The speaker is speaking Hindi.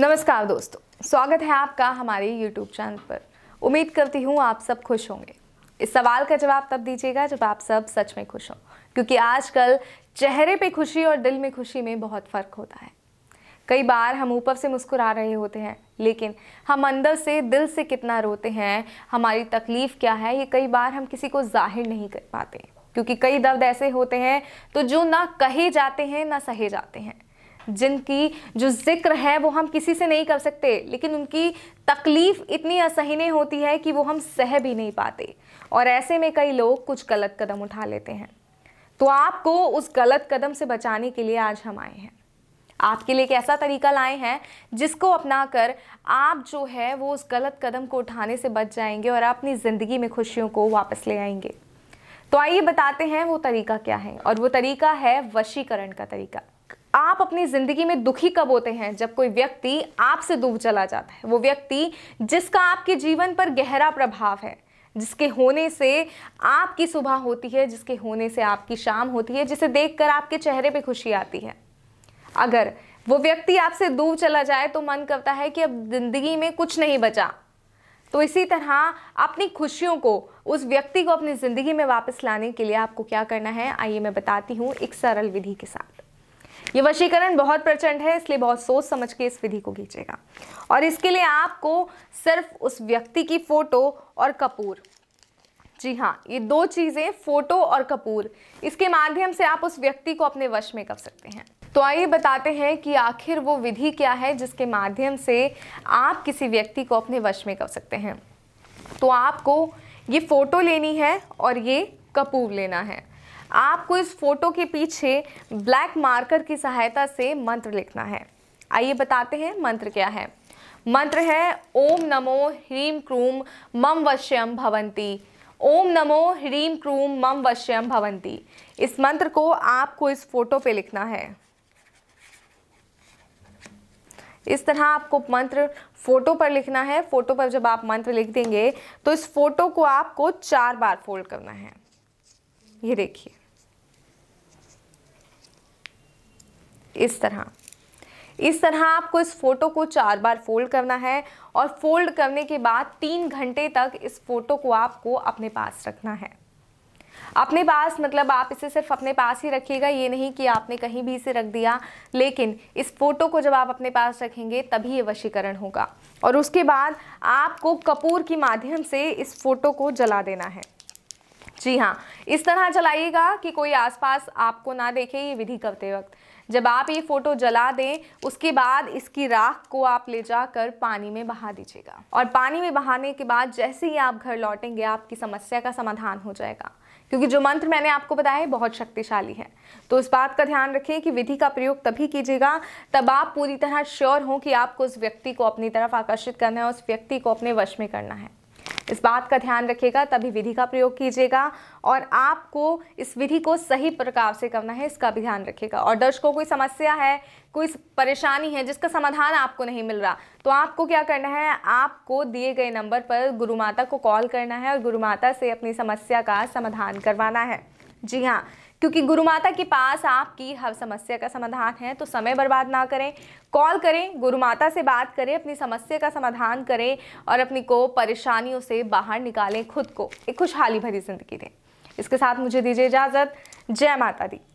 नमस्कार दोस्तों स्वागत है आपका हमारे यूट्यूब चैनल पर उम्मीद करती हूँ आप सब खुश होंगे इस सवाल का जवाब तब दीजिएगा जब आप सब सच में खुश हों क्योंकि आजकल चेहरे पे खुशी और दिल में खुशी में बहुत फ़र्क होता है कई बार हम ऊपर से मुस्कुरा रहे होते हैं लेकिन हम अंदर से दिल से कितना रोते हैं हमारी तकलीफ़ क्या है ये कई बार हम किसी को जाहिर नहीं कर पाते क्योंकि कई दर्द ऐसे होते हैं तो जो ना कहे जाते हैं ना सहे जाते हैं जिनकी जो जिक्र है वो हम किसी से नहीं कर सकते लेकिन उनकी तकलीफ़ इतनी असहनीय होती है कि वो हम सह भी नहीं पाते और ऐसे में कई लोग कुछ गलत कदम उठा लेते हैं तो आपको उस गलत कदम से बचाने के लिए आज हम आए हैं आपके लिए एक ऐसा तरीका लाए हैं जिसको अपनाकर आप जो है वो उस गलत कदम को उठाने से बच जाएंगे और आप अपनी ज़िंदगी में खुशियों को वापस ले आएंगे तो आइए बताते हैं वो तरीका क्या है और वो तरीका है वशीकरण का तरीका आप अपनी ज़िंदगी में दुखी कब होते हैं जब कोई व्यक्ति आपसे दूर चला जाता है वो व्यक्ति जिसका आपके जीवन पर गहरा प्रभाव है जिसके होने से आपकी सुबह होती है जिसके होने से आपकी शाम होती है जिसे देखकर आपके चेहरे पे खुशी आती है अगर वो व्यक्ति आपसे दूर चला जाए तो मन करता है कि अब ज़िंदगी में कुछ नहीं बचा तो इसी तरह अपनी खुशियों को उस व्यक्ति को अपनी ज़िंदगी में वापस लाने के लिए आपको क्या करना है आइए मैं बताती हूँ एक सरल विधि के साथ ये वशीकरण बहुत प्रचंड है इसलिए बहुत सोच समझ के इस विधि को खींचेगा और इसके लिए आपको सिर्फ उस व्यक्ति की फ़ोटो और कपूर जी हाँ ये दो चीज़ें फ़ोटो और कपूर इसके माध्यम से आप उस व्यक्ति को अपने वश में कर सकते हैं तो आइए बताते हैं कि आखिर वो विधि क्या है जिसके माध्यम से आप किसी व्यक्ति को अपने वश में कर सकते हैं तो आपको ये फ़ोटो लेनी है और ये कपूर लेना है आपको इस फोटो के पीछे ब्लैक मार्कर की सहायता से मंत्र लिखना है आइए बताते हैं मंत्र क्या है मंत्र है ओम नमो ह्रीम क्रूम मम वश्यम भवंती ओम नमो ह्रीम क्रूम मम वश्यम भवंती इस मंत्र को आपको इस फोटो पे लिखना है इस तरह आपको मंत्र फोटो पर लिखना है फोटो पर जब आप मंत्र लिख देंगे तो इस फोटो को आपको चार बार फोल्ड करना है ये देखिए इस तरह इस तरह आपको इस फोटो को चार बार फोल्ड करना है और फोल्ड करने के बाद तीन घंटे तक इस फोटो को आपको अपने पास रखना है अपने पास मतलब आप इसे सिर्फ अपने पास ही रखिएगा ये नहीं कि आपने कहीं भी इसे रख दिया लेकिन इस फोटो को जब आप अपने पास रखेंगे तभी ये वशीकरण होगा और उसके बाद आपको कपूर के माध्यम से इस फोटो को जला देना है जी हाँ इस तरह जलाइएगा कि कोई आसपास आपको ना देखे ये विधि करते वक्त जब आप ये फ़ोटो जला दें उसके बाद इसकी राख को आप ले जाकर पानी में बहा दीजिएगा और पानी में बहाने के बाद जैसे ही आप घर लौटेंगे आपकी समस्या का समाधान हो जाएगा क्योंकि जो मंत्र मैंने आपको बताया है बहुत शक्तिशाली है तो इस बात का ध्यान रखें कि विधि का प्रयोग तभी कीजिएगा तब आप पूरी तरह श्योर हों कि आपको उस व्यक्ति को अपनी तरफ आकर्षित करना है उस व्यक्ति को अपने वश में करना है इस बात का ध्यान रखिएगा तभी विधि का प्रयोग कीजिएगा और आपको इस विधि को सही प्रकार से करना है इसका भी ध्यान रखिएगा और दर्शकों कोई समस्या है कोई परेशानी है जिसका समाधान आपको नहीं मिल रहा तो आपको क्या करना है आपको दिए गए नंबर पर गुरु माता को कॉल करना है और गुरु माता से अपनी समस्या का समाधान करवाना है जी हाँ क्योंकि गुरु माता के पास आपकी हर समस्या का समाधान है तो समय बर्बाद ना करें कॉल करें गुरु माता से बात करें अपनी समस्या का समाधान करें और अपनी को परेशानियों से बाहर निकालें खुद को एक खुशहाली भरी जिंदगी दें इसके साथ मुझे दीजिए इजाज़त जय माता दी